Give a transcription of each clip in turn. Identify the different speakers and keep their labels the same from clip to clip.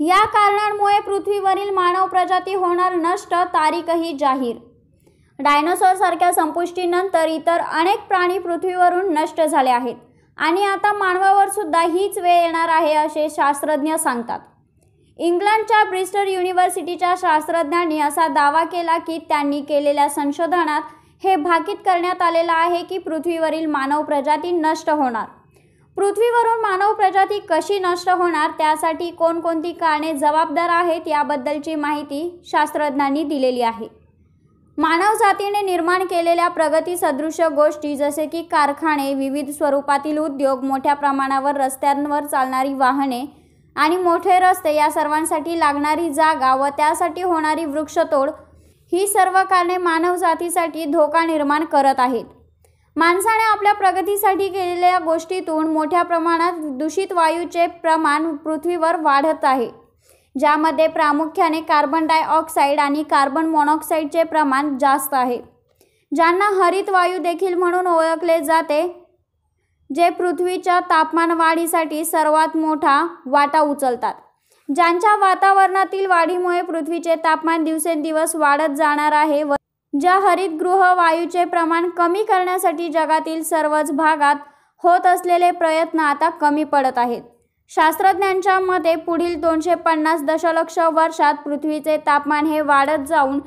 Speaker 1: या कारणांमुळे पृथ्वीवरील मानव प्रजाती होणार नष्ट तारीखही जाहीर डायनोसॉरसारख्या संपुष्टीनंतर इतर अनेक प्राणी पृथ्वीवरून नष्ट झाले आहेत आणि आता मानवावर सुद्धा हीच वेळ येणार आहे असे शास्त्रज्ञ सांगतात इंग्लंडच्या ब्रिस्टर युनिव्हर्सिटीच्या शास्त्रज्ञांनी असा दावा केला की त्यांनी केलेल्या संशोधनात हे भाकीत करण्यात आलेलं आहे की पृथ्वीवरील मानव प्रजाती नष्ट होणार पृथ्वीवरून मानव प्रजाती कशी नष्ट होणार त्यासाठी कोणकोणती कारणे जबाबदार आहेत याबद्दलची माहिती शास्त्रज्ञांनी दिलेली आहे मानवजातीने निर्माण केलेल्या प्रगती गोष्टी जसे की कारखाने विविध स्वरूपातील उद्योग मोठ्या प्रमाणावर रस्त्यांवर चालणारी वाहने आणि मोठे रस्ते या सर्वांसाठी लागणारी जागा व त्यासाठी होणारी वृक्षतोड ही सर्व कारणे मानवजातीसाठी धोका निर्माण करत आहेत माणसाने आपल्या प्रगतीसाठी केलेल्या गोष्टीतून मोठ्या प्रमाणात दूषित वायूचे प्रमाण पृथ्वीवर वाढत आहे ज्यामध्ये प्रामुख्याने कार्बन डायऑक्साईड आणि कार्बन मोनॉक्साईडचे प्रमाण जास्त आहे ज्यांना हरित वायू देखील म्हणून ओळखले जाते जे पृथ्वीच्या तापमान वाढीसाठी सर्वात मोठा वाटा उचलतात ज्यांच्या वातावरणातील वाढीमुळे पृथ्वीचे तापमान दिवसेंदिवस वाढत जाणार आहे व ज्या हरितगृह वायूचे प्रमाण कमी करण्यासाठी जगातील सर्वच भागात होत असलेले प्रयत्न आता कमी पडत आहेत शास्त्रज्ञांच्या मते पुढील दोनशे पन्नास दशलक्ष वर्षात पृथ्वीचे तापमान हे वाढत जाऊन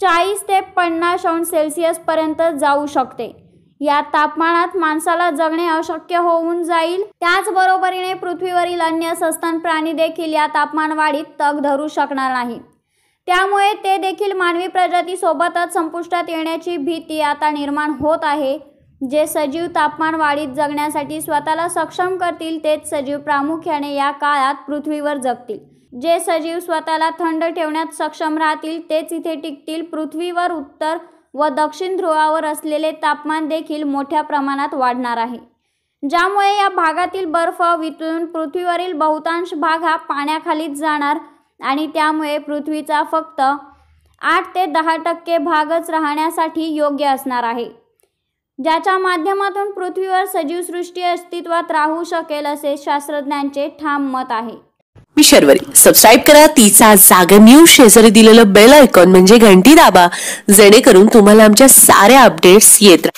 Speaker 1: चाळीस ते पन्नास अंश सेल्सिअसपर्यंत जाऊ शकते या तापमानात माणसाला जगणे अशक्य होऊन जाईल त्याचबरोबरीने पृथ्वीवरील अन्य सस्तन प्राणी देखील या तापमान वाढीत तग धरू शकणार नाही त्यामुळे ते देखील मानवी प्रजातीसोबतच संपुष्टात येण्याची भीती आता निर्माण होत आहे जे सजीव तापमान वाढीत जगण्यासाठी स्वतःला सक्षम करतील तेच सजीव प्रामुख्याने या काळात पृथ्वीवर जगतील जे सजीव स्वतःला थंड ठेवण्यात सक्षम राहतील तेच इथे टिकतील पृथ्वीवर उत्तर व दक्षिण ध्रुवावर असलेले तापमान देखील मोठ्या प्रमाणात वाढणार आहे ज्यामुळे या भागातील बर्फ वितळून पृथ्वीवरील बहुतांश भाग हा पाण्याखालीच जाणार आणि त्यामुळे पृथ्वीचा फक्त आठ ते दहा टक्के भागच राहण्यासाठी योग्य असणार आहे ज्याच्या माध्यमातून पृथ्वीवर सजीव सृष्टी अस्तित्वात राहू शकेल असे शास्त्रज्ञांचे ठाम मत आहे मी सबस्क्राईब करा तिचा जागर न्यूज शेजारी दिलेलं बेल आयकॉन म्हणजे घंटी दाबा जेणेकरून तुम्हाला आमच्या साऱ्या अपडेट्स येत